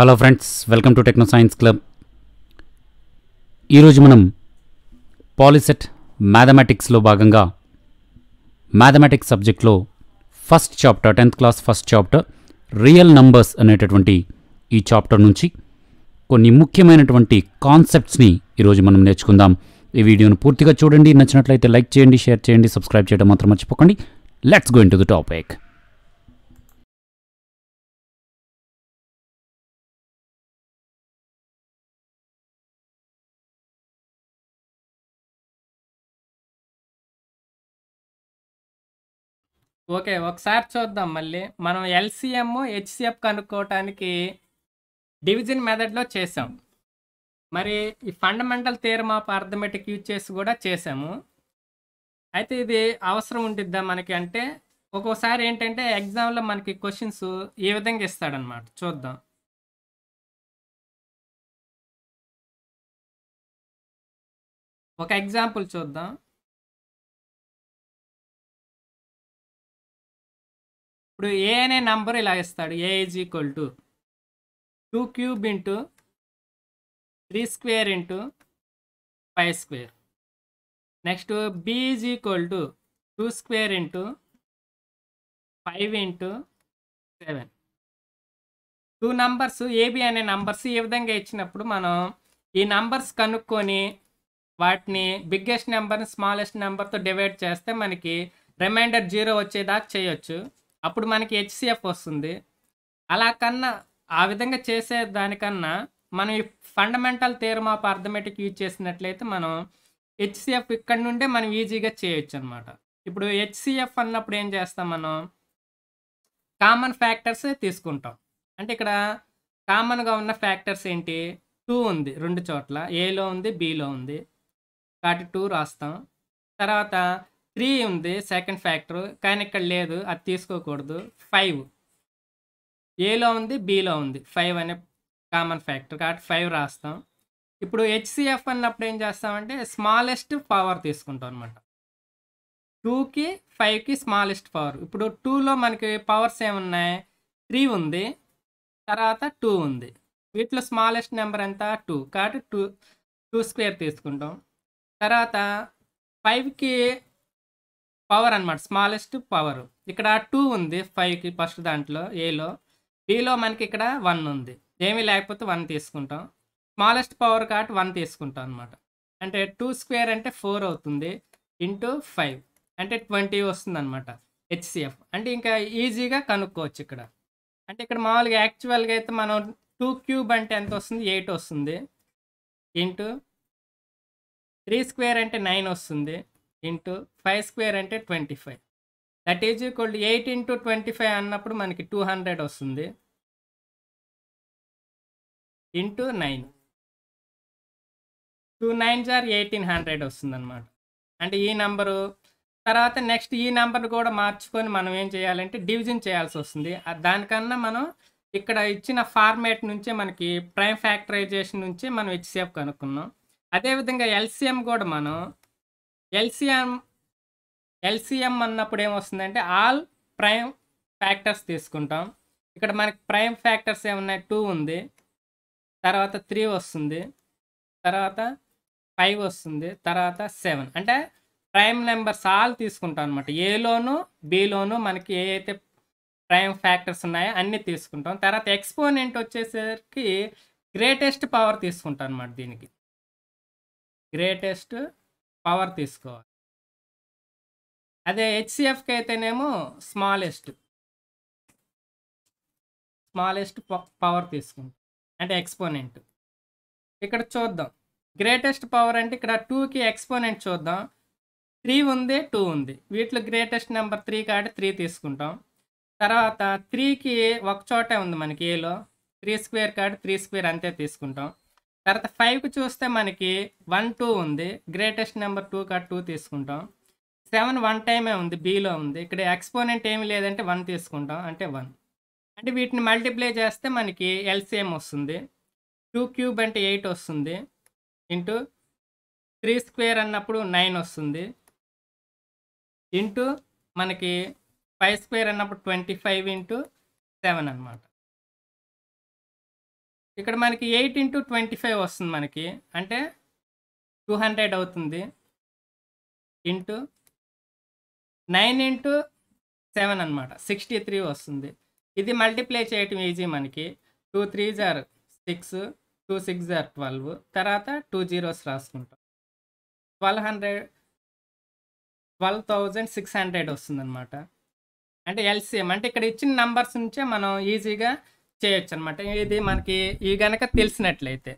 hello friends welcome to techno science club ఈరోజు మనం POLYCET మ్యాథమెటిక్స్లో భాగంగా మ్యాథమెటిక్స్ సబ్జెక్ట్లో first chapter tenth class first chapter real numbers అనేటటువంటి ఈ చాప్టర్ నుంచి కొన్ని ముఖ్యమైనటువంటి కాన్సెప్ట్స్ని ఈరోజు మనం నేర్చుకుందాం ఈ వీడియోను పూర్తిగా చూడండి నచ్చినట్లయితే లైక్ చేయండి షేర్ చేయండి సబ్స్క్రైబ్ చేయడం మాత్రం మర్చిపోకండి let's going to the topic okay ఒకసారి చూద్దాం మళ్ళీ మనం ఎల్సిఎం హెచ్సిఎఫ్ కనుక్కోవటానికి డివిజన్ మెథడ్లో చేసాం మరి ఈ fundamental theorem of arithmetic use చేసి కూడా చేసాము అయితే ఇది అవసరం ఉంటుందా మనకి అంటే ఒక్కోసారి ఏంటంటే ఎగ్జామ్లో మనకి క్వశ్చన్స్ ఏ విధంగా ఇస్తాడనమాట చూద్దాం ఒక ఎగ్జాంపుల్ చూద్దాం ఇప్పుడు ఏ అనే నంబర్ ఇలా ఇస్తాడు A is equal to two cube into three square into five square next B is equal to two square into five into seven two numbers A B అనే నంబర్స్ ఈ విధంగా ఇచ్చినప్పుడు మనం ఈ నంబర్స్ కనుక్కొని వాటిని బిగ్గెస్ట్ నెంబర్ని స్మాలెస్ట్ నెంబర్తో డివైడ్ చేస్తే మనకి రిమైండర్ జీరో వచ్చేదాకా చేయొచ్చు అప్పుడు మనకి హెచ్సిఎఫ్ వస్తుంది అలా కన్నా ఆ విధంగా చేసే దానికన్నా మనం ఈ fundamental theorem of arithmetic use చేసినట్లయితే మనం హెచ్సిఎఫ్ ఇక్కడ నుండే మనం ఈజీగా చేయొచ్చు అనమాట ఇప్పుడు హెచ్సిఎఫ్ అన్నప్పుడు ఏం చేస్తాం మనం కామన్ ఫ్యాక్టర్స్ తీసుకుంటాం అంటే ఇక్కడ కామన్గా ఉన్న ఫ్యాక్టర్స్ ఏంటి టూ ఉంది రెండు చోట్ల ఏలో ఉంది బీలో ఉంది కాబట్టి టూ రాస్తాం తర్వాత త్రీ ఉంది సెకండ్ ఫ్యాక్టర్ కానీ ఇక్కడ లేదు అది తీసుకోకూడదు ఫైవ్ ఏలో ఉంది బీలో ఉంది ఫైవ్ అనే కామన్ ఫ్యాక్టర్ కాబట్టి ఫైవ్ రాస్తాం ఇప్పుడు హెచ్సిఎఫ్ అన్నప్పుడు ఏం చేస్తామంటే స్మాలెస్ట్ పవర్ తీసుకుంటాం అనమాట టూకి ఫైవ్కి స్మాలెస్ట్ పవర్ ఇప్పుడు టూలో మనకి పవర్స్ ఏమున్నాయి త్రీ ఉంది తర్వాత టూ ఉంది వీటిలో స్మాలెస్ట్ నెంబర్ ఎంత టూ కాబట్టి టూ టూ స్క్వేర్ తీసుకుంటాం తర్వాత ఫైవ్కి పవర్ అనమాట స్మాలెస్ట్ పవర్ ఇక్కడ టూ ఉంది ఫైవ్కి ఫస్ట్ దాంట్లో ఏలో బీలో మనకి ఇక్కడ వన్ ఉంది ఏమీ లేకపోతే వన్ తీసుకుంటాం స్మాలెస్ట్ పవర్ కాబట్టి వన్ తీసుకుంటాం అనమాట అంటే టూ స్క్వేర్ అంటే ఫోర్ అవుతుంది ఇంటూ ఫైవ్ అంటే ట్వంటీ వస్తుంది అనమాట హెచ్సిఎఫ్ అంటే ఇంకా ఈజీగా కనుక్కోవచ్చు ఇక్కడ అంటే ఇక్కడ మామూలుగా యాక్చువల్గా అయితే మనం టూ క్యూబ్ అంటే ఎంత వస్తుంది ఎయిట్ వస్తుంది ఇంటూ త్రీ స్క్వేర్ అంటే నైన్ వస్తుంది ఇంటూ ఫైవ్ స్క్వేర్ అంటే twenty five that is equal to eight into twenty five అన్నప్పుడు మనకి టూ హండ్రెడ్ వస్తుంది ఇంటూ నైన్ టూ నైన్ జార్ ఎయిటీన్ హండ్రెడ్ వస్తుంది అనమాట అంటే ఈ నెంబరు తర్వాత నెక్స్ట్ ఈ నెంబర్ కూడా మార్చుకొని మనం ఏం చేయాలంటే డివిజన్ చేయాల్సి వస్తుంది దానికన్నా మనం ఇక్కడ ఇచ్చిన ఫార్మేట్ నుంచే మనకి ప్రైమ్ ఫ్యాక్టరైజేషన్ నుంచే మనం హెచ్సిఎఫ్ కనుక్కున్నాం అదేవిధంగా ఎల్సిఎం కూడా మనం ఎల్సిఎం ఎల్సిఎం అన్నప్పుడు ఏమొస్తుందంటే ఆల్ ప్రైమ్ ఫ్యాక్టర్స్ తీసుకుంటాం ఇక్కడ మనకి ప్రైమ్ ఫ్యాక్టర్స్ ఏమున్నాయి టూ ఉంది తర్వాత త్రీ వస్తుంది తర్వాత ఫైవ్ వస్తుంది తర్వాత సెవెన్ అంటే ప్రైమ్ నెంబర్స్ ఆల్ తీసుకుంటాం అనమాట ఏలోను బిలోను మనకి ఏ అయితే ప్రైమ్ ఫ్యాక్టర్స్ ఉన్నాయో అన్నీ తీసుకుంటాం తర్వాత ఎక్స్పోనెంట్ వచ్చేసరికి గ్రేటెస్ట్ పవర్ తీసుకుంటాం అనమాట దీనికి గ్రేటెస్ట్ పవర్ తీసుకోవాలి అదే హెచ్సిఎఫ్కి అయితేనేమో స్మాలెస్ట్ స్మాలెస్ట్ పవర్ తీసుకుంటాం అంటే ఎక్స్పోనెంట్ ఇక్కడ చూద్దాం గ్రేటెస్ట్ పవర్ అంటే ఇక్కడ టూకి ఎక్స్పోనెంట్ చూద్దాం త్రీ ఉంది టూ ఉంది వీటిలో గ్రేటెస్ట్ నెంబర్ త్రీ కాబట్టి త్రీ తీసుకుంటాం తర్వాత త్రీకి ఒక చోటే ఉంది మనకి ఏలో త్రీ స్క్వేర్ కాబట్టి త్రీ స్క్వేర్ అంతే తీసుకుంటాం తర్వాత ఫైవ్కి చూస్తే మనకి వన్ టూ ఉంది గ్రేటెస్ట్ నెంబర్ టూ కా టూ తీసుకుంటాం సెవెన్ వన్ టైమే ఉంది బీలో ఉంది ఇక్కడ ఎక్స్పోనెంట్ ఏమి లేదంటే వన్ తీసుకుంటాం అంటే వన్ అంటే వీటిని మల్టిప్లై చేస్తే మనకి ఎల్సిఎం వస్తుంది టూ క్యూబ్ అంటే ఎయిట్ వస్తుంది ఇంటూ త్రీ స్క్వేర్ అన్నప్పుడు నైన్ వస్తుంది ఇంటూ మనకి ఫైవ్ స్క్వేర్ అన్నప్పుడు ట్వంటీ ఫైవ్ ఇంటూ సెవెన్ అనమాట ఇక్కడ మనకి ఎయిట్ ఇంటూ ట్వంటీ ఫైవ్ వస్తుంది మనకి అంటే టూ హండ్రెడ్ అవుతుంది ఇంటూ నైన్ ఇంటూ సెవెన్ అనమాట సిక్స్టీ త్రీ వస్తుంది ఇది మల్టిప్లై చేయటం ఈజీ మనకి టూ త్రీ జార్ సిక్స్ టూ సిక్స్ జార్ ట్వెల్వ్ తర్వాత టూ జీరోస్ రాసుకుంటాం twelve hundred twelve thousand six hundred వస్తుంది అనమాట అంటే ఎల్సీఎం అంటే ఇక్కడ ఇచ్చిన నంబర్స్ నుంచే మనం ఈజీగా చేయొచ్చు అనమాట ఇది మనకి ఇవి కనుక తెలిసినట్లయితే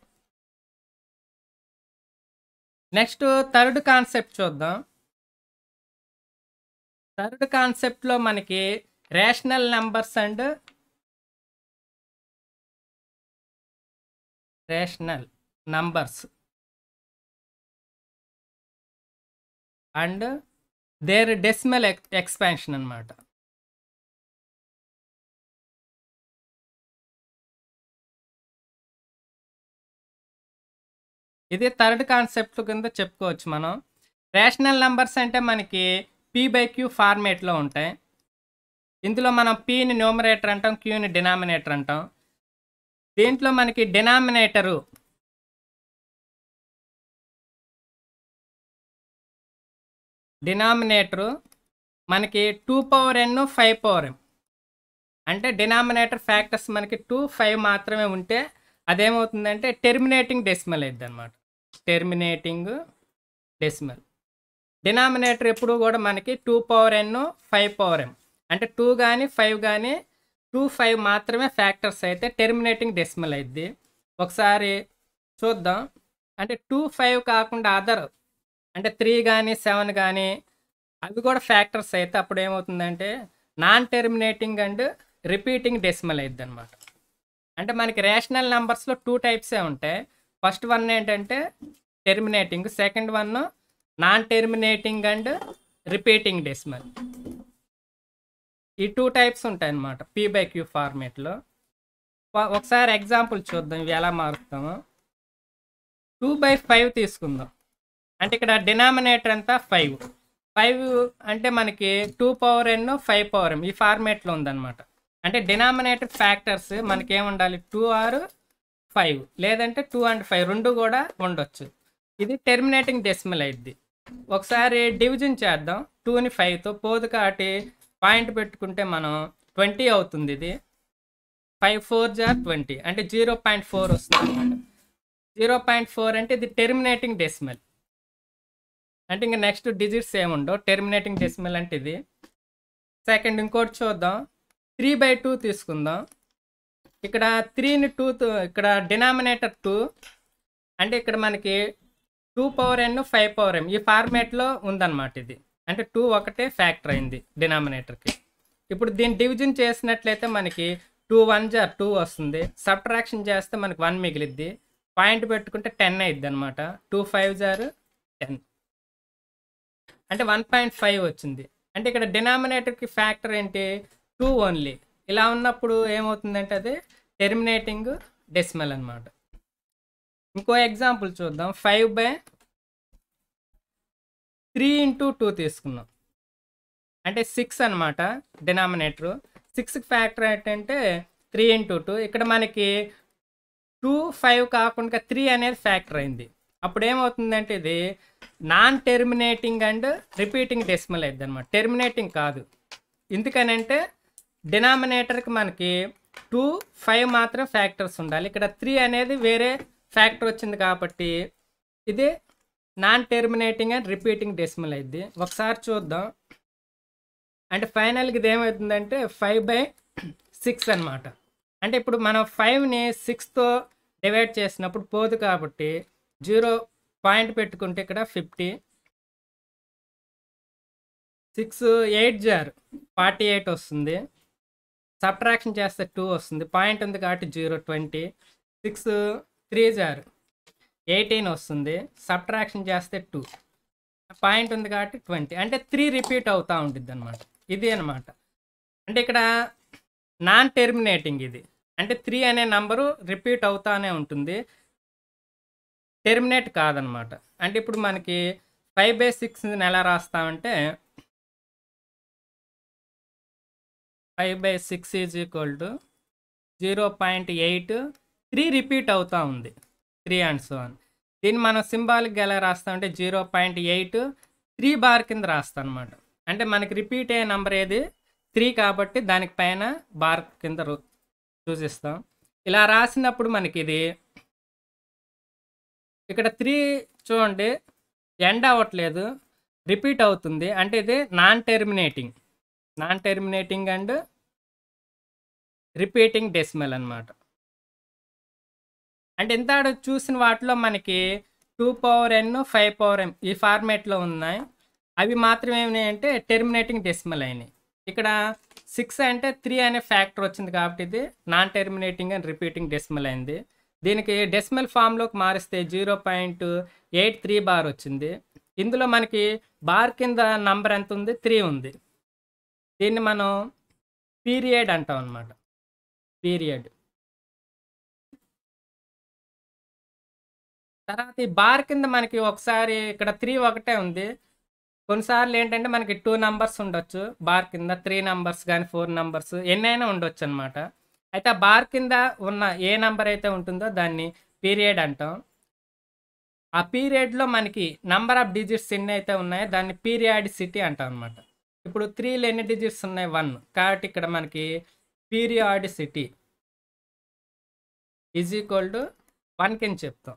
నెక్స్ట్ థర్డ్ కాన్సెప్ట్ చూద్దాం థర్డ్ కాన్సెప్ట్లో మనకి rational numbers and rational numbers and their decimal expansion అనమాట ఇది థర్డ్ కాన్సెప్ట్ కింద చెప్పుకోవచ్చు మనం రేషనల్ నెంబర్స్ అంటే మనకి పీ బై క్యూ ఫార్మేట్లో ఉంటాయి ఇందులో మనం పీని న్యూమరేటర్ అంటాం క్యూని డినామినేటర్ అంటాం దీంట్లో మనకి డినామినేటరు డినామినేటరు మనకి two power N five power M అంటే డినామినేటర్ ఫ్యాక్టర్స్ మనకి టూ ఫైవ్ మాత్రమే ఉంటే అదేమవుతుందంటే టెర్మినేటింగ్ డెసిమల్ అయిద్ది అనమాట టెర్మినేటింగ్ డెసిమల్ డినామినేటర్ ఎప్పుడు కూడా మనకి two power N five power M అంటే టూ కానీ ఫైవ్ కానీ టూ ఫైవ్ మాత్రమే ఫ్యాక్టర్స్ అయితే టెర్మినేటింగ్ డెసిమల్ అయింది ఒకసారి చూద్దాం అంటే టూ ఫైవ్ కాకుండా అదర్ అంటే త్రీ కానీ సెవెన్ కానీ అవి కూడా ఫ్యాక్టర్స్ అయితే అప్పుడు ఏమవుతుందంటే non terminating and repeating decimal అయిద్ది అనమాట అంటే మనకి రేషనల్ నెంబర్స్లో టూ టైప్సే ఉంటాయి ఫస్ట్ వన్ ఏంటంటే terminating second one non terminating and repeating decimal ఈ టూ టైప్స్ ఉంటాయి అన్నమాట పీ బై క్యూ ఫార్మేట్లో ఒకసారి ఎగ్జాంపుల్ చూద్దాం ఇవి ఎలా మారుస్తాము టూ బై ఫైవ్ తీసుకుందాం అంటే ఇక్కడ డినామినేటర్ అంతా ఫైవ్ ఫైవ్ అంటే మనకి two power N five power N ఈ ఫార్మేట్లో ఉందన్నమాట అంటే డినామినేటర్ ఫ్యాక్టర్స్ మనకి టూ ఆర్ ఫైవ్ లేదంటే టూ అండ్ ఫైవ్ రెండు కూడా ఉండొచ్చు ఇది టెర్మినేటింగ్ డెసిమల్ అయిద్ది ఒకసారి డివిజన్ చేద్దాం టూని ఫైవ్తో పోదు కాటి పాయింట్ పెట్టుకుంటే మనం ట్వంటీ అవుతుంది ఇది ఫైవ్ ఫోర్ జార్ ట్వంటీ అంటే జీరో పాయింట్ ఫోర్ వస్తుంది జీరో పాయింట్ ఫోర్ అంటే ఇది టెర్మినేటింగ్ డెసిమల్ అంటే ఇంకా నెక్స్ట్ డిజిట్స్ ఏముండవు టెర్మినేటింగ్ డెసిమల్ అంటే ఇది సెకండ్ ఇంకోటి చూద్దాం త్రీ బై టూ తీసుకుందాం ఇక్కడ త్రీని టూతో ఇక్కడ డినామినేటర్ టూ అంటే ఇక్కడ మనకి two power N five power M ఈ ఫార్మేట్లో ఉందన్నమాట ఇది అంటే టూ ఒకటే ఫ్యాక్టర్ అయింది డినామినేటర్కి ఇప్పుడు దీన్ని డివిజన్ చేసినట్లయితే మనకి టూ వన్ జార్ టూ వస్తుంది సబ్ట్రాక్షన్ చేస్తే మనకి వన్ మిగిలిద్ది పాయింట్ పెట్టుకుంటే టెన్ అయిద్ది అనమాట టూ ఫైవ్ జార్ టెన్ అంటే వన్ పాయింట్ ఫైవ్ వచ్చింది అంటే ఇక్కడ డినామినేటర్కి ఫ్యాక్టర్ ఏంటి టూ ఓన్లీ ఇలా ఉన్నప్పుడు ఏమవుతుందంటే అది టెర్మినేటింగ్ డెస్మెల్ అనమాట ఇంకో ఎగ్జాంపుల్ చూద్దాం five by three into two తీసుకున్నాం అంటే సిక్స్ అనమాట డినామినేటరు సిక్స్ ఫ్యాక్టర్ ఏంటంటే త్రీ ఇంటూ టూ ఇక్కడ మనకి టూ ఫైవ్ కాకుండా త్రీ అనేది ఫ్యాక్టర్ అయింది అప్పుడు ఏమవుతుందంటే ఇది non terminating and repeating decimal అయింది అనమాట టెర్మినేటింగ్ కాదు ఎందుకని అంటే డినామినేటర్కి మనకి టూ ఫైవ్ మాత్రం ఫ్యాక్టర్స్ ఉండాలి ఇక్కడ త్రీ అనేది వేరే ఫ్యాక్టర్ వచ్చింది కాబట్టి ఇది non terminating and repeating decimal అయింది ఒకసారి చూద్దాం అంటే ఫైనల్కి ఇది ఏమవుతుందంటే ఫైవ్ బై సిక్స్ అనమాట అంటే ఇప్పుడు మనం ఫైవ్ని సిక్స్తో డివైడ్ చేసినప్పుడు పోదు కాబట్టి జీరో పాయింట్ పెట్టుకుంటే ఇక్కడ ఫిఫ్టీ సిక్స్ ఎయిట్ జార్ ఫార్టీ ఎయిట్ వస్తుంది సబ్ట్రాక్షన్ చేస్తే టూ వస్తుంది పాయింట్ ఉంది కాబట్టి జీరో ట్వంటీ సిక్స్ త్రీ జారు ఎయిటీన్ వస్తుంది సబ్ట్రాక్షన్ చేస్తే టూ పాయింట్ ఉంది కాబట్టి ట్వంటీ అంటే త్రీ రిపీట్ అవుతూ ఉంటుంది అనమాట ఇది అనమాట అంటే ఇక్కడ నాన్ టెర్మినేటింగ్ ఇది అంటే త్రీ అనే నంబరు రిపీట్ అవుతానే ఉంటుంది టెర్మినేట్ కాదనమాట అంటే ఇప్పుడు మనకి ఫైవ్ బై సిక్స్ని ఎలా రాస్తామంటే five by six is equal to zero point eight three repeat అవుతూ ఉంది త్రీ అండ్ సో అని దీన్ని మనం సింబాలిక్గా ఎలా రాస్తామంటే zero point eight three bar కింద రాస్తాం అనమాట అంటే మనకి రిపీట్ అయ్యే నెంబర్ ఏది త్రీ కాబట్టి దానికి పైన బార్ కింద చూసిస్తాం ఇలా రాసినప్పుడు మనకి ఇది ఇక్కడ త్రీ చూడండి ఎండ్ అవ్వట్లేదు రిపీట్ అవుతుంది అంటే ఇది non terminating non terminating and repeating decimal అనమాట అంటే ఎంత చూసిన వాటిలో మనకి two power N five power M ఈ ఫార్మేట్లో ఉన్నాయి అవి మాత్రమే ఏమినాయంటే టెర్మినేటింగ్ డెసిమల్ అయినాయి ఇక్కడ సిక్స్ అంటే త్రీ అనే ఫ్యాక్టర్ వచ్చింది కాబట్టి ఇది non terminating and repeating decimal అయింది దీనికి డెసిమల్ ఫామ్లోకి మారిస్తే zero point eight three bar వచ్చింది ఇందులో మనకి బార్ కింద నంబర్ ఎంత ఉంది త్రీ ఉంది దీన్ని మనం పీరియడ్ అంటాం అనమాట పీరియడ్ తర్వాత ఈ బార్ కింద మనకి ఒకసారి ఇక్కడ త్రీ ఒకటే ఉంది కొన్నిసార్లు ఏంటంటే మనకి టూ నంబర్స్ ఉండొచ్చు బార్ కింద త్రీ నంబర్స్ కానీ ఫోర్ నంబర్స్ ఎన్నైనా ఉండొచ్చు అనమాట అయితే ఆ బార్ కింద ఉన్న ఏ నంబర్ అయితే ఉంటుందో దాన్ని పీరియడ్ అంటాం ఆ పీరియడ్లో మనకి నంబర్ ఆఫ్ డిజిట్స్ ఎన్ని అయితే ఉన్నాయో దాన్ని పీరియాడిసిటీ అంటాం అనమాట ఇప్పుడు త్రీలు ఎన్ని డిజిట్స్ ఉన్నాయి వన్ కాబట్టి ఇక్కడ మనకి periodicity is equal to one కింద చెప్తాం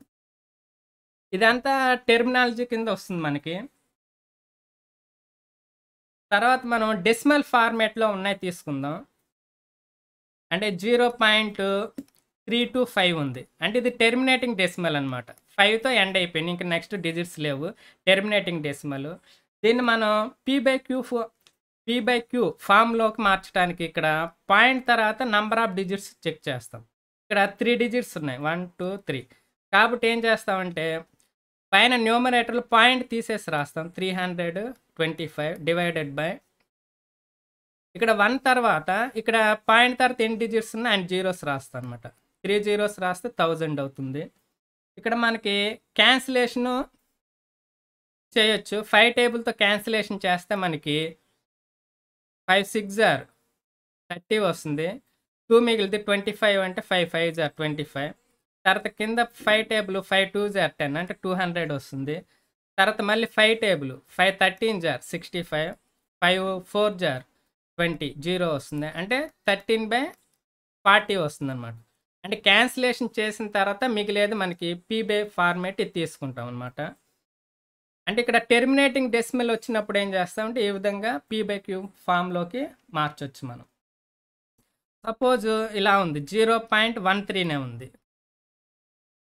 ఇదంతా టెర్మినాలజీ కింద వస్తుంది మనకి తర్వాత మనం డెసిమల్ ఫార్మేట్లో ఉన్నాయి తీసుకుందాం అంటే zero point three two five ఉంది అంటే ఇది టెర్మినేటింగ్ డెసిమల్ అనమాట ఫైవ్తో ఎండ్ అయిపోయింది ఇంకా నెక్స్ట్ డిజిట్స్ లేవు టెర్మినేటింగ్ డెసిమల్ దీన్ని మనం పీ బై క్యూ ఫో పీ బై క్యూ ఫామ్లోకి మార్చడానికి ఇక్కడ పాయింట్ తర్వాత నంబర్ ఆఫ్ డిజిట్స్ చెక్ చేస్తాం ఇక్కడ త్రీ డిజిట్స్ ఉన్నాయి వన్ టూ త్రీ కాబట్టి ఏం చేస్తామంటే పైన న్యూమరేటర్లు పాయింట్ తీసేసి రాస్తాం three hundred twenty five divided by ఇక్కడ వన్ తర్వాత ఇక్కడ పాయింట్ తర్వాత ఎన్ని డిజిట్స్ ఉన్నాయి అండ్ జీరోస్ రాస్తాం అనమాట త్రీ జీరోస్ రాస్తే థౌజండ్ అవుతుంది ఇక్కడ మనకి క్యాన్సిలేషను చేయొచ్చు ఫైవ్ టేబుల్తో క్యాన్సిలేషన్ చేస్తే మనకి ఫైవ్ సిక్స్ ఆర్ థర్టీ వస్తుంది టూ మిగిలితే ట్వంటీ ఫైవ్ అంటే five five are twenty five తర్వాత కింద five table five two are ten అంటే టూ హండ్రెడ్ వస్తుంది తర్వాత మళ్ళీ five table five thirteen are sixty five five four jar twenty zero వస్తుంది అంటే థర్టీన్ బై ఫార్టీ వస్తుంది అనమాట అంటే క్యాన్సిలేషన్ చేసిన తర్వాత మిగిలేదు మనకి పీబే ఫార్మేట్ తీసుకుంటాం అనమాట అంటే ఇక్కడ టెర్మినేటింగ్ డెస్మిల్ వచ్చినప్పుడు ఏం చేస్తామంటే ఈ విధంగా పీ బై క్యూ ఫామ్లోకి మార్చొచ్చు మనం సపోజ్ ఇలా ఉంది జీరో పాయింట్ వన్ త్రీనే ఉంది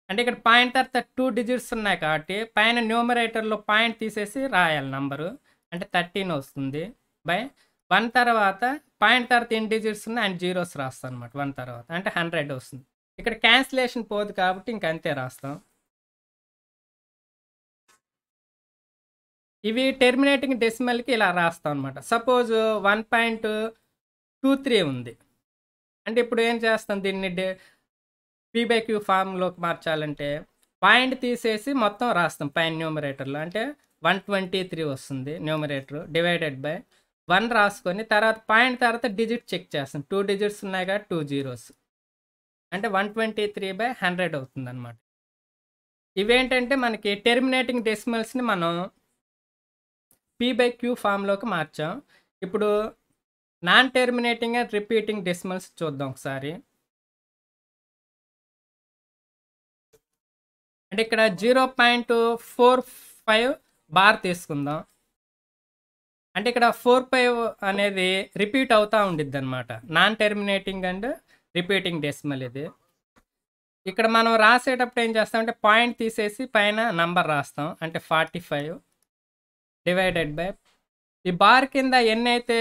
అంటే ఇక్కడ పాయింట్ తర్వాత టూ డిజిట్స్ ఉన్నాయి కాబట్టి పైన న్యూమరేటర్లో పాయింట్ తీసేసి రాయాలి నంబరు అంటే థర్టీన్ వస్తుంది బై వన్ తర్వాత పాయింట్ తర్వాత ఎన్ని డిజిట్స్ ఉన్నాయి అండ్ జీరోస్ రాస్తాం అనమాట వన్ తర్వాత అంటే హండ్రెడ్ వస్తుంది ఇక్కడ క్యాన్సిలేషన్ పోదు కాబట్టి ఇంకంతే రాస్తాం ఇవి టెర్మినేటింగ్ డెసిమల్కి ఇలా రాస్తాం అనమాట suppose one point two three ఉంది అంటే ఇప్పుడు ఏం చేస్తాం దీన్ని డే పీబై క్యూ ఫామ్లోకి మార్చాలంటే పాయింట్ తీసేసి మొత్తం రాస్తాం పైన న్యూమరేటర్లో అంటే వన్ ట్వంటీ త్రీ వస్తుంది న్యూమరేటర్ డివైడెడ్ బై వన్ రాసుకొని తర్వాత పాయింట్ తర్వాత డిజిట్ చెక్ చేస్తాం టూ డిజిట్స్ ఉన్నాయి కదా టూ జీరోస్ అంటే one twenty three by hundred అవుతుంది అనమాట ఇవేంటంటే మనకి టెర్మినేటింగ్ డెసిమల్స్ని మనం పీ బై క్యూ ఫామ్లోకి మార్చాం ఇప్పుడు non terminating and repeating decimals చూద్దాం ఒకసారి అంటే ఇక్కడ zero point four five bar తీసుకుందాం అంటే ఇక్కడ ఫోర్ ఫైవ్ అనేది రిపీట్ అవుతూ ఉండిద్ది అనమాట non terminating and repeating decimal ఇది ఇక్కడ మనం రాసేటప్పుడు ఏం చేస్తాం అంటే పాయింట్ తీసేసి పైన నంబర్ రాస్తాం అంటే ఫార్టీ ఫైవ్ డివైడెడ్ బై ఈ బార్ కింద ఎన్ని అయితే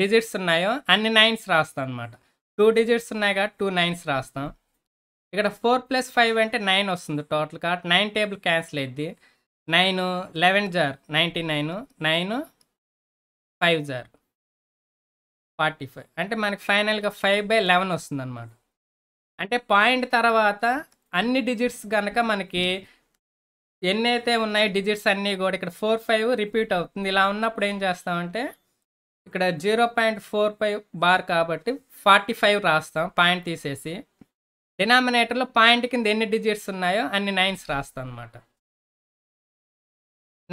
డిజిట్స్ ఉన్నాయో అన్ని నైన్స్ రాస్తాం అనమాట టూ డిజిట్స్ ఉన్నాయి కాబట్టి టూ నైన్స్ రాస్తాం ఇక్కడ ఫోర్ ప్లస్ ఫైవ్ అంటే నైన్ వస్తుంది టోటల్ కాబట్టి నైన్ టేబుల్ క్యాన్సిల్ అయింది nine eleven are ninety nine nine five are forty five అంటే మనకి ఫైనల్గా ఫైవ్ బై లెవెన్ వస్తుంది అనమాట అంటే పాయింట్ తర్వాత అన్ని డిజిట్స్ కనుక మనకి ఎన్ని అయితే ఉన్నాయి డిజిట్స్ అన్నీ కూడా ఇక్కడ ఫోర్ ఫైవ్ రిపీట్ అవుతుంది ఇలా ఉన్నప్పుడు ఏం చేస్తామంటే ఇక్కడ zero point four five bar కాబట్టి ఫార్టీ ఫైవ్ రాస్తాం పాయింట్ తీసేసి డినామినేటర్లో పాయింట్ కింద ఎన్ని డిజిట్స్ ఉన్నాయో అన్ని నైన్స్ రాస్తాం అనమాట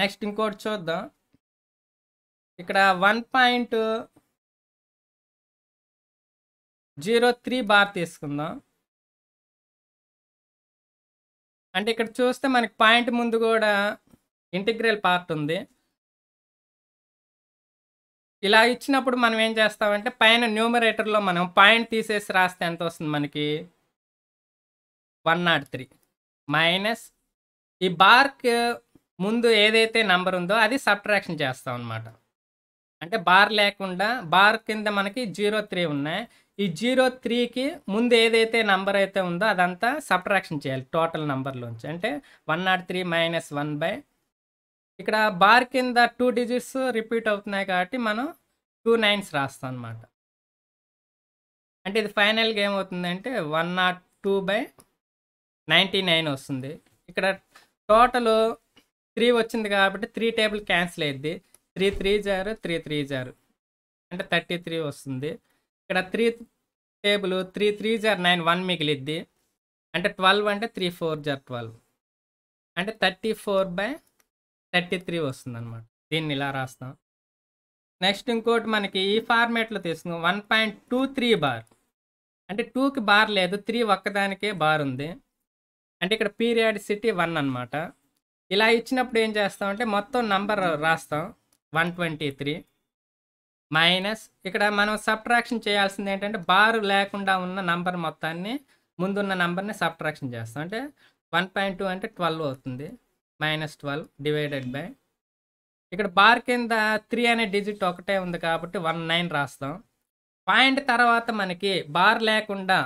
నెక్స్ట్ ఇంకోటి చూద్దాం ఇక్కడ one point zero three bar తీసుకుందాం అంటే ఇక్కడ చూస్తే మనకి పాయింట్ ముందు కూడా ఇంటిగ్రల్ పార్ట్ ఉంది ఇలా ఇచ్చినప్పుడు మనం ఏం చేస్తామంటే పైన న్యూమరేటర్లో మనం పాయింట్ తీసేసి రాస్తే ఎంత వస్తుంది మనకి వన్ నాట్ త్రీ మైనస్ ఈ బార్క్ ముందు ఏదైతే నంబర్ ఉందో అది సబ్ట్రాక్షన్ చేస్తాం అనమాట అంటే బార్ లేకుండా బార్ కింద మనకి జీరో త్రీ ఉన్నాయి ఈ జీరో త్రీకి ముందు ఏదైతే నంబర్ అయితే ఉందో అదంతా సబ్ట్రాక్షన్ చేయాలి టోటల్ నంబర్లోంచి అంటే one naught three minus one by ఇక్కడ బార్ కింద టూ డిజిట్స్ రిపీట్ అవుతున్నాయి కాబట్టి మనం టూ నైన్స్ రాస్తాం అనమాట అంటే ఇది ఫైనల్గా ఏమవుతుందంటే one naught two by ninety nine వస్తుంది ఇక్కడ టోటల్ త్రీ వచ్చింది కాబట్టి త్రీ టేబుల్ క్యాన్సిల్ అయ్యింది three three are three three are అంటే థర్టీ త్రీ వస్తుంది ఇక్కడ three table three three are nine one మిగిలిద్ది అంటే ట్వెల్వ్ అంటే త్రీ ఫోర్ జార్ ట్వెల్వ్ అంటే thirty four by thirty three వస్తుంది అనమాట దీన్ని ఇలా రాస్తాం నెక్స్ట్ ఇంకోటి మనకి ఈ ఫార్మేట్లో తీసుకుందాం one point two three bar అంటే టూకి బార్ లేదు త్రీ ఒక్కదానికే బార్ ఉంది అంటే ఇక్కడ పీరియాడ్ సిటీ వన్ అనమాట ఇలా ఇచ్చినప్పుడు ఏం చేస్తామంటే మొత్తం నంబర్ రాస్తాం వన్ ట్వంటీ త్రీ మైనస్ ఇక్కడ మనం సబ్ట్రాక్షన్ చేయాల్సింది ఏంటంటే బార్ లేకుండా ఉన్న నంబర్ మొత్తాన్ని ముందున్న నంబర్ని సబ్ట్రాక్షన్ చేస్తాం అంటే వన్ పాయింట్ టూ అంటే ట్వెల్వ్ అవుతుంది మైనస్ ట్వెల్వ్ డివైడెడ్ బై ఇక్కడ బార్ కింద త్రీ అనే డిజిట్ ఒకటే ఉంది కాబట్టి వన్ నైన్ రాస్తాం పాయింట్ తర్వాత మనకి బార్ లేకుండా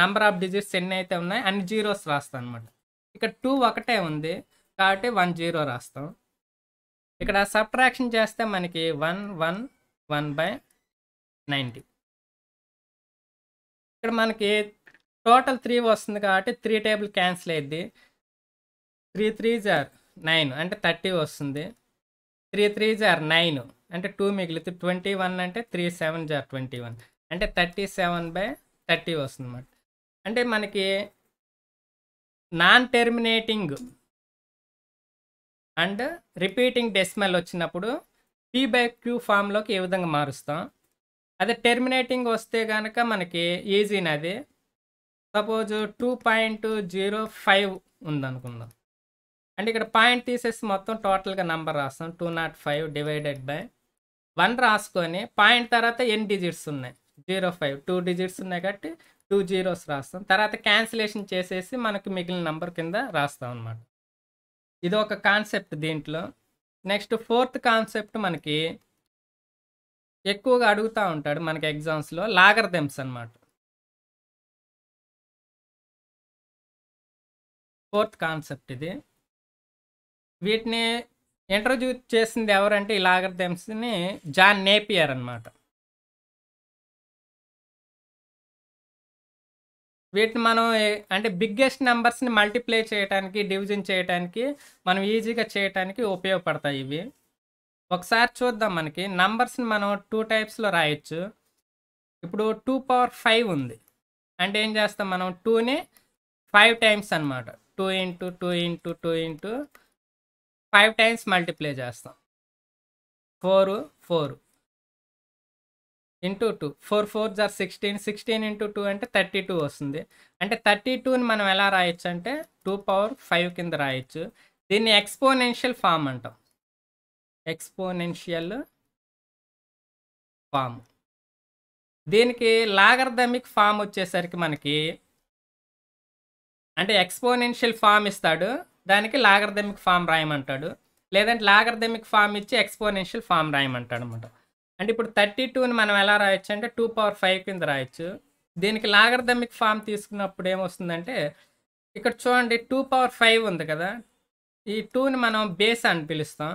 నంబర్ ఆఫ్ డిజిట్స్ ఎన్ని అయితే ఉన్నాయి అన్ని జీరోస్ రాస్తాం అనమాట ఇక్కడ టూ ఒకటే ఉంది కాబట్టి వన్ జీరో రాస్తాం ఇక్కడ సబ్ట్రాక్షన్ చేస్తే మనకి one one one by ninety ఇక్కడ మనకి టోటల్ త్రీ వస్తుంది కాబట్టి త్రీ టేబుల్ క్యాన్సిల్ అయ్యింది త్రీ త్రీ జార్ నైన్ అంటే థర్టీ వస్తుంది త్రీ త్రీ జార్ నైన్ అంటే టూ మిగిలితే ట్వంటీ వన్ అంటే three seven are twenty one అంటే థర్టీ సెవెన్ బై థర్టీ వస్తుంది అన్నమాట అంటే మనకి non terminating and repeating decimal వచ్చినప్పుడు పీ బై క్యూ ఫామ్లోకి ఏ విధంగా మారుస్తాం అదే టెర్మినేటింగ్ వస్తే కనుక మనకి ఈజీ అది suppose two point zero five ఉందనుకుందాం అంటే ఇక్కడ పాయింట్ తీసేసి మొత్తం టోటల్గా నంబర్ రాస్తాం two naught five divided by one రాసుకొని పాయింట్ తర్వాత ఎన్ని డిజిట్స్ ఉన్నాయి జీరో ఫైవ్ టూ డిజిట్స్ ఉన్నాయి కాబట్టి టూ జీరోస్ రాస్తాం తర్వాత క్యాన్సిలేషన్ చేసేసి మనకు మిగిలిన నంబర్ కింద రాస్తాం అనమాట ఇది ఒక కాన్సెప్ట్ దీంట్లో నెక్స్ట్ ఫోర్త్ కాన్సెప్ట్ మనకి ఎక్కువగా అడుగుతూ ఉంటాడు మనకి ఎగ్జామ్స్లో లాగర్ లాగర్థెమ్స్ అనమాట ఫోర్త్ కాన్సెప్ట్ ఇది వీటిని ఇంట్రడ్యూస్ చేసింది ఎవరంటే ఈ లాగర్ లాగర్థెమ్స్ని జాన్ నేపియర్ అనమాట వీటిని మనం అంటే బిగ్గెస్ట్ నెంబర్స్ని మల్టిప్లై చేయడానికి డివిజన్ చేయడానికి మనం ఈజీగా చేయడానికి ఉపయోగపడతాయి ఇవి ఒకసారి చూద్దాం మనకి నంబర్స్ని మనం టూ టైప్స్లో రాయొచ్చు ఇప్పుడు టూ పవర్ ఫైవ్ ఉంది అంటే ఏం చేస్తాం మనం టూని ఫైవ్ టైమ్స్ అనమాట two into two into two into five times multiply చేస్తాం four four into two four four are sixteen sixteen into two అంటే థర్టీ టూ వస్తుంది అంటే థర్టీ టూని మనం ఎలా రాయొచ్చు అంటే టూ పవర్ ఫైవ్ కింద రాయొచ్చు దీన్ని ఎక్స్పోనెన్షియల్ ఫామ్ అంటాం ఎక్స్పోనెన్షియల్ ఫామ్ దీనికి లాగర్ధమిక్ ఫామ్ వచ్చేసరికి మనకి అంటే ఎక్స్పోనెన్షియల్ ఫామ్ ఇస్తాడు దానికి లాగర్ధమిక్ ఫామ్ రాయమంటాడు లేదంటే లాగర్ధమిక్ ఫామ్ ఇచ్చి ఎక్స్పోనెన్షియల్ ఫామ్ రాయమంటాడు అనమాట అంటే ఇప్పుడు థర్టీ టూని మనం ఎలా రాయొచ్చు అంటే టూ పవర్ ఫైవ్ కింద రాయొచ్చు దీనికి లాగర్దమిక్ ఫామ్ తీసుకున్నప్పుడు ఏమొస్తుందంటే ఇక్కడ చూడండి టూ పవర్ ఫైవ్ ఉంది కదా ఈ టూని మనం బేస్ అని పిలుస్తాం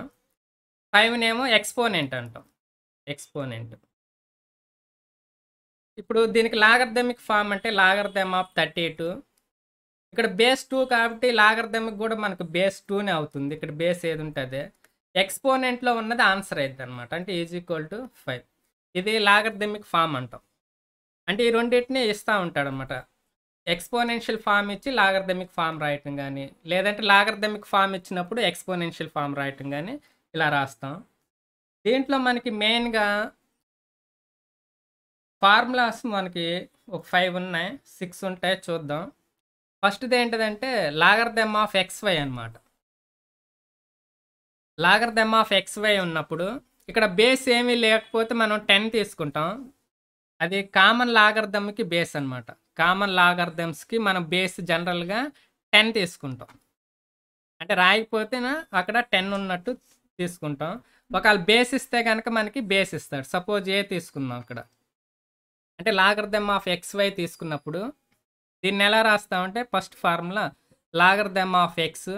ఏమో ఎక్స్పోనెంట్ అంటాం ఎక్స్పోనెంట్ ఇప్పుడు దీనికి లాగర్దమిక్ ఫామ్ అంటే లాగర్దమ్ ఆఫ్ థర్టీ టూ ఇక్కడ బేస్ టూ కాబట్టి లాగర్దమిక్ కూడా మనకు బేస్ టూనే అవుతుంది ఇక్కడ బేస్ ఏది ఉంటుంది ఎక్స్పోనెంట్లో ఉన్నది ఆన్సర్ అయింది అనమాట అంటే ఈజ్ ఈక్వల్ టు ఫైవ్ ఇది లాగర్థమిక్ ఫామ్ అంటాం అంటే ఈ రెండింటినీ ఇస్తూ ఉంటాడనమాట ఎక్స్పోనెన్షియల్ ఫామ్ ఇచ్చి లాగర్థమిక్ ఫామ్ రాయటం కానీ లేదంటే లాగర్థమిక్ ఫామ్ ఇచ్చినప్పుడు ఎక్స్పోనెన్షియల్ ఫామ్ రాయటం కానీ ఇలా రాస్తాం దీంట్లో మనకి మెయిన్గా ఫార్ములాస్ మనకి ఒక ఫైవ్ ఉన్నాయి సిక్స్ ఉంటాయి చూద్దాం ఫస్ట్ది ఏంటిదంటే లాగర్థెమ్ ఆఫ్ ఎక్స్ వై అనమాట logarithm of X Y ఉన్నప్పుడు ఇక్కడ బేస్ ఏమీ లేకపోతే మనం టెన్ తీసుకుంటాం అది కామన్ దమ్కి బేస్ అనమాట కామన్ దమ్స్కి మనం బేస్ జనరల్గా టెన్ తీసుకుంటాం అంటే రాయకపోతేనే అక్కడ టెన్ ఉన్నట్టు తీసుకుంటాం ఒకవేళ బేస్ ఇస్తే కనుక మనకి బేస్ ఇస్తాడు సపోజ్ ఏ తీసుకుందాం అక్కడ అంటే logarithm of X Y తీసుకున్నప్పుడు దీన్ని ఎలా రాస్తామంటే first formula logarithm of X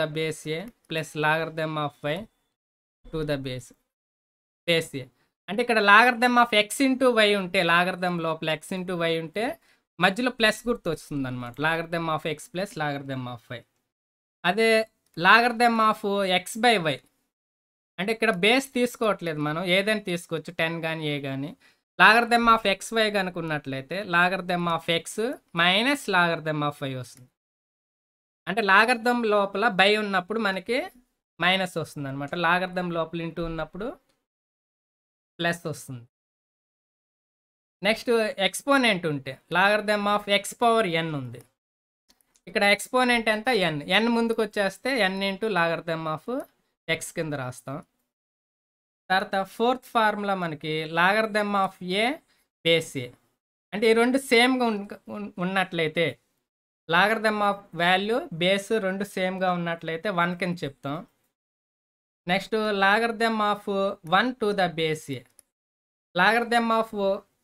the base A plus logarithm of Y to the base base A అంటే ఇక్కడ logarithm of X into Y ఉంటే లాగర్ దెమ్ లోపల X into Y ఉంటే మధ్యలో ప్లస్ గుర్తు వస్తుంది అనమాట దెమ్ ఆఫ్ ఎక్స్ ప్లస్ దెమ్ ఆఫ్ వై అదే logarithm of X by Y అంటే ఇక్కడ బేస్ తీసుకోవట్లేదు మనం ఏదైనా తీసుకోవచ్చు టెన్ కానీ ఏ కానీ logarithm of X Y కనుకున్నట్లయితే దెమ్ ఆఫ్ ఎక్స్ మైనస్ దెమ్ ఆఫ్ వై వస్తుంది అంటే లాగర్థం లోపల బై ఉన్నప్పుడు మనకి మైనస్ వస్తుంది అనమాట లాగర్థం లోపల ఇంటూ ఉన్నప్పుడు ప్లస్ వస్తుంది నెక్స్ట్ ఎక్స్పోనెంట్ ఉంటే logarithm of X power N ఉంది ఇక్కడ ఎక్స్పోనెంట్ ఎంత ఎన్ ఎన్ ముందుకు వచ్చేస్తే N into logarithm of X కింద రాస్తాం తర్వాత ఫోర్త్ ఫార్ములా మనకి logarithm of A base A అంటే ఈ రెండు సేమ్గా ఉన్నట్లయితే లాగర్దమ్ ఆఫ్ వాల్యూ బేస్ రెండు సేమ్గా ఉన్నట్లయితే వన్ కింద చెప్తాం next logarithm of one to the base లాగర్ లాగర్దమ్ ఆఫ్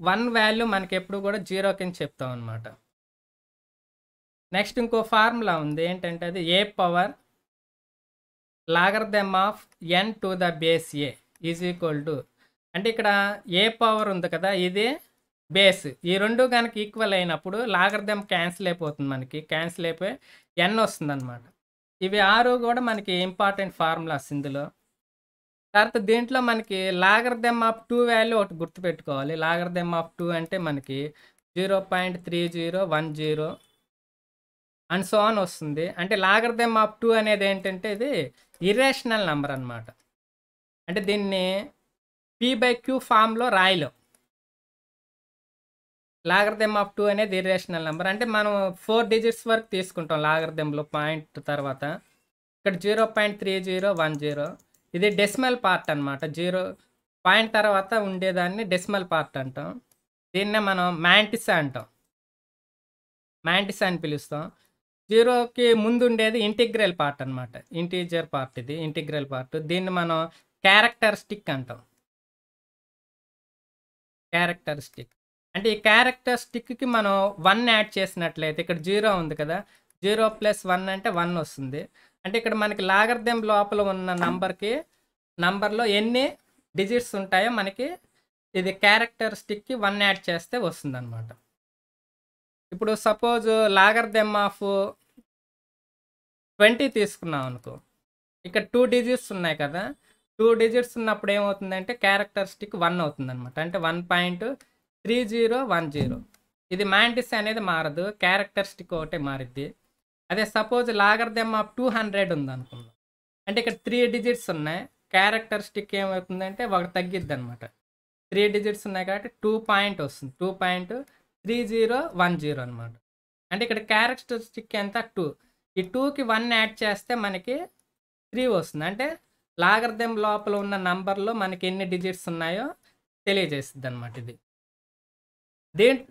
వన్ వాల్యూ మనకి ఎప్పుడు కూడా జీరో కింద చెప్తాం అనమాట నెక్స్ట్ ఇంకో ఫార్ములా ఉంది ఏంటంటే అది A power logarithm of N to the base A is equal to అంటే ఇక్కడ ఏ పవర్ ఉంది కదా ఇది బేస్ ఈ రెండు కనుక ఈక్వల్ అయినప్పుడు లాగర్థం క్యాన్సిల్ అయిపోతుంది మనకి క్యాన్సిల్ అయిపోయి ఎన్ వస్తుంది అనమాట ఇవి ఆరు కూడా మనకి ఇంపార్టెంట్ ఫార్ములాస్ ఇందులో తర్వాత దీంట్లో మనకి దెమ్ ఆఫ్ టూ వాల్యూ ఒకటి గుర్తుపెట్టుకోవాలి లాగర్థం ఆఫ్ టూ అంటే మనకి zero point three zero one zero and so అని వస్తుంది అంటే లాగర్థం ఆఫ్ టూ అనేది ఏంటంటే ఇది ఇర్రేషనల్ నెంబర్ అనమాట అంటే దీన్ని పీ బై క్యూ ఫామ్లో రాయలేం లాగర్దెమ్ ఆఫ్ టూ అనేది ఇరేషనల్ నెంబర్ అంటే మనం ఫోర్ డిజిట్స్ వరకు తీసుకుంటాం లాగర్దెంలో పాయింట్ తర్వాత ఇక్కడ zero point three zero one zero ఇది డెసిమల్ పార్ట్ అనమాట జీరో పాయింట్ తర్వాత ఉండేదాన్ని డెసిమల్ పార్ట్ అంటాం దీన్నే మనం మ్యాంటిసా అంటాం మ్యాంటిసా అని పిలుస్తాం జీరోకి ముందు ఉండేది ఇంటిగ్రల్ పార్ట్ అనమాట ఇంటీజర్ పార్ట్ ఇది ఇంటిగ్రల్ పార్ట్ దీన్ని మనం క్యారెక్టరిస్టిక్ అంటాం క్యారెక్టరిస్టిక్ అంటే ఈ క్యారెక్టర్ స్టిక్కి మనం వన్ యాడ్ చేసినట్లయితే ఇక్కడ జీరో ఉంది కదా జీరో ప్లస్ వన్ అంటే వన్ వస్తుంది అంటే ఇక్కడ మనకి లాగర్దెం లోపల ఉన్న నంబర్కి నంబర్లో ఎన్ని డిజిట్స్ ఉంటాయో మనకి ఇది క్యారెక్టర్ స్టిక్కి వన్ యాడ్ చేస్తే వస్తుంది అనమాట ఇప్పుడు సపోజ్ లాగర్దెమ్ ఆఫ్ ట్వంటీ తీసుకున్నాం అనుకో ఇక్కడ టూ డిజిట్స్ ఉన్నాయి కదా టూ డిజిట్స్ ఉన్నప్పుడు ఏమవుతుందంటే క్యారెక్టర్ స్టిక్ వన్ అవుతుంది అనమాట అంటే one point three zero one zero ఇది మ్యాంటిస్ అనేది మారదు క్యారెక్టరిస్టిక్ ఒకటే మారిద్ది అదే suppose logarithm of two hundred ఉందనుకుందాం అంటే ఇక్కడ త్రీ డిజిట్స్ ఉన్నాయి క్యారెక్టరిస్టిక్ ఏమవుతుందంటే ఒకటి తగ్గిద్ది అనమాట త్రీ డిజిట్స్ ఉన్నాయి కాబట్టి టూ పాయింట్ వస్తుంది two point three zero one zero అనమాట అంటే ఇక్కడ క్యారెక్టరిస్టిక్ ఎంత టూ ఈ టూకి వన్ యాడ్ చేస్తే మనకి త్రీ వస్తుంది అంటే దెమ్ లోపల ఉన్న నంబర్లో మనకి ఎన్ని డిజిట్స్ ఉన్నాయో తెలియజేస్తుంది అనమాట ఇది దేంట్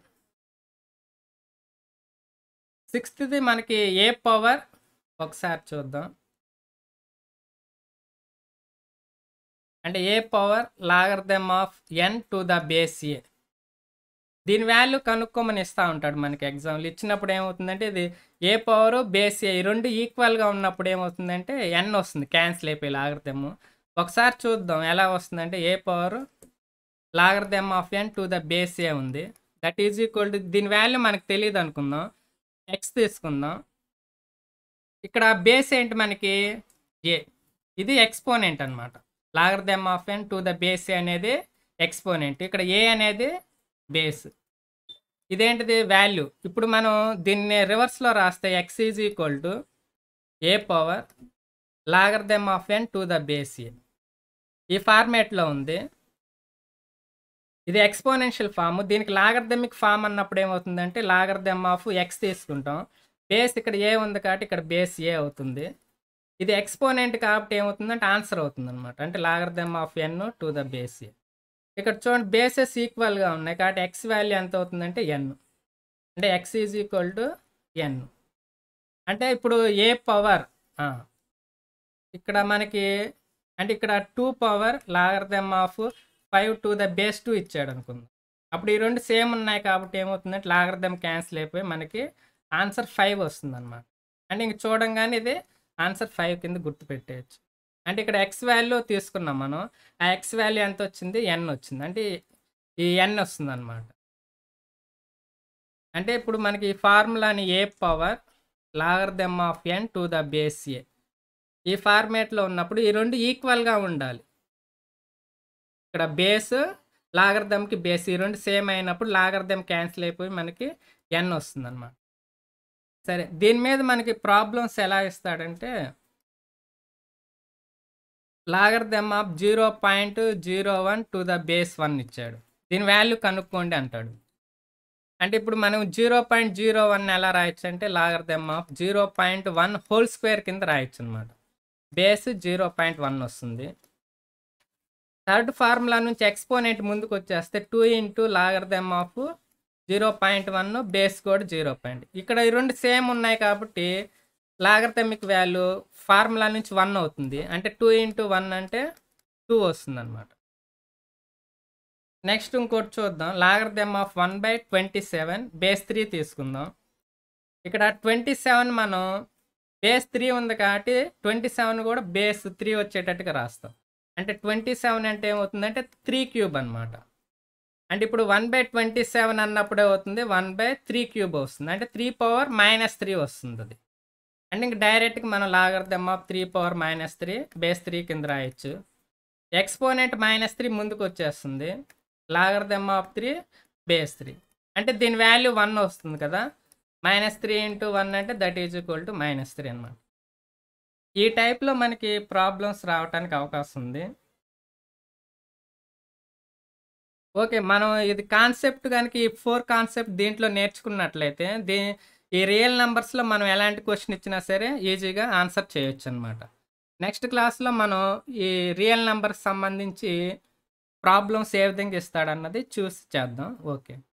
సిక్స్త్ది మనకి ఏ పవర్ ఒకసారి చూద్దాం అంటే A power logarithm of N to the base A దీని వాల్యూ కనుక్కోమని ఇస్తూ ఉంటాడు మనకి ఎగ్జామ్లు ఇచ్చినప్పుడు ఏమవుతుందంటే ఇది ఏ పవరు బేస్ ఏ రెండు ఈక్వల్గా ఉన్నప్పుడు ఏమవుతుందంటే ఎన్ వస్తుంది క్యాన్సిల్ అయిపోయి లాగర్ లాగర్దెమ్ము ఒకసారి చూద్దాం ఎలా వస్తుందంటే ఏ పవరు దెమ్ of N to the base A ఉంది దట్ ఈజ్ ఈక్వల్ టు దీని వాల్యూ మనకు తెలియదు అనుకుందాం ఎక్స్ తీసుకుందాం ఇక్కడ బేస్ ఏంటి మనకి ఏ ఇది ఎక్స్పోనెంట్ అనమాట logarithm of N to the base అనేది ఎక్స్పోనెంట్ ఇక్కడ ఏ అనేది బేస్ ఇదేంటిది వాల్యూ ఇప్పుడు మనం దీన్ని రివర్స్లో రాస్తే X is equal to A power logarithm of N to the base A ఈ ఫార్మేట్లో ఉంది ఇది ఎక్స్పోనెన్షియల్ ఫామ్ దీనికి లాగర్దెమిక్ ఫామ్ అన్నప్పుడు ఏమవుతుందంటే లాగర్దెమ్ ఆఫ్ ఎక్స్ తీసుకుంటాం బేస్ ఇక్కడ ఏ ఉంది కాబట్టి ఇక్కడ బేస్ ఏ అవుతుంది ఇది ఎక్స్పోనెంట్ కాబట్టి ఏమవుతుందంటే ఆన్సర్ అవుతుంది అనమాట అంటే logarithm of N to the base A ఇక్కడ చూడండి బేసెస్ ఈక్వల్గా ఉన్నాయి కాబట్టి ఎక్స్ వాల్యూ ఎంత అవుతుందంటే ఎన్ అంటే X is equal to N అంటే ఇప్పుడు ఏ పవర్ ఇక్కడ మనకి అంటే ఇక్కడ two power logarithm of five to the base two ఇచ్చాడు అనుకుందాం అప్పుడు ఈ రెండు సేమ్ ఉన్నాయి కాబట్టి ఏమవుతుందంటే లాగర్థం క్యాన్సిల్ అయిపోయి మనకి ఆన్సర్ ఫైవ్ వస్తుంది అనమాట అంటే ఇంక చూడంగానే ఇది ఆన్సర్ ఫైవ్ కింద గుర్తుపెట్టేయచ్చు అంటే ఇక్కడ ఎక్స్ వాల్యూ తీసుకున్నాం మనం ఆ ఎక్స్ వాల్యూ ఎంత వచ్చింది ఎన్ వచ్చింది అంటే ఈ ఎన్ వస్తుంది అనమాట అంటే ఇప్పుడు మనకి ఈ ఫార్ములాని A power logarithm of N to the base A ఈ ఫార్మేట్లో ఉన్నప్పుడు ఈ రెండు ఈక్వల్గా ఉండాలి ఇక్కడ బేస్ లాగర్దమ్కి బేస్ ఈ రెండు సేమ్ అయినప్పుడు లాగర్దం క్యాన్సిల్ అయిపోయి మనకి ఎన్ వస్తుంది అనమాట సరే దీని మీద మనకి ప్రాబ్లమ్స్ ఎలా ఇస్తాడంటే logarithm of zero point zero one to the base one ఇచ్చాడు దీని వాల్యూ కనుక్కోండి అంటాడు అంటే ఇప్పుడు మనం జీరో పాయింట్ జీరో వన్ ఎలా రాయొచ్చు అంటే logarithm of zero point one whole square కింద రాయొచ్చు అనమాట బేస్ జీరో పాయింట్ వన్ వస్తుంది థర్డ్ ఫార్ములా నుంచి ఎక్స్పోనెంట్ ముందుకు వచ్చేస్తే two into logarithm of zero point one base కోడ్ జీరో పాయింట్ ఇక్కడ ఈ రెండు సేమ్ ఉన్నాయి కాబట్టి లాగర్థమిక్ వాల్యూ ఫార్ములా నుంచి వన్ అవుతుంది అంటే టూ ఇంటూ వన్ అంటే టూ వస్తుంది అనమాట నెక్స్ట్ ఇంకోటి చూద్దాం logarithm of one by twenty seven base three తీసుకుందాం ఇక్కడ ట్వంటీ సెవెన్ మనం బేస్ త్రీ ఉంది కాబట్టి ట్వంటీ సెవెన్ కూడా బేస్ త్రీ వచ్చేటట్టుగా రాస్తాం అంటే ట్వంటీ సెవెన్ అంటే ఏమవుతుందంటే త్రీ క్యూబ్ అనమాట అంటే ఇప్పుడు వన్ బై ట్వంటీ సెవెన్ అన్నప్పుడు అవుతుంది వన్ బై త్రీ క్యూబ్ వస్తుంది అంటే త్రీ పవర్ మైనస్ త్రీ వస్తుంది అది అంటే ఇంక డైరెక్ట్గా మనం logarithm of three power minus three base three కింద రాయొచ్చు ఎక్స్పోనెంట్ మైనస్ త్రీ ముందుకు వచ్చేస్తుంది logarithm of three base three అంటే దీని వాల్యూ వన్ వస్తుంది కదా మైనస్ త్రీ ఇంటూ వన్ అంటే that is equal to minus three అనమాట ఈ టైప్లో మనకి ప్రాబ్లమ్స్ రావడానికి అవకాశం ఉంది ఓకే మనం ఇది కాన్సెప్ట్ కనుక ఈ ఫోర్ కాన్సెప్ట్ దీంట్లో నేర్చుకున్నట్లయితే దీ ఈ రియల్ నెంబర్స్లో మనం ఎలాంటి క్వశ్చన్ ఇచ్చినా సరే ఈజీగా ఆన్సర్ చేయొచ్చు అనమాట నెక్స్ట్ క్లాస్లో మనం ఈ రియల్ నెంబర్కి సంబంధించి ప్రాబ్లమ్స్ ఏ విధంగా ఇస్తాడన్నది చూసి చేద్దాం ఓకే